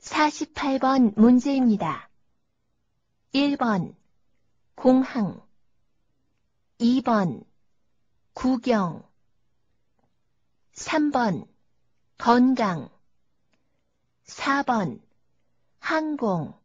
48번 문제입니다. 1번 공항 2번 구경 3번 건강 4번 항공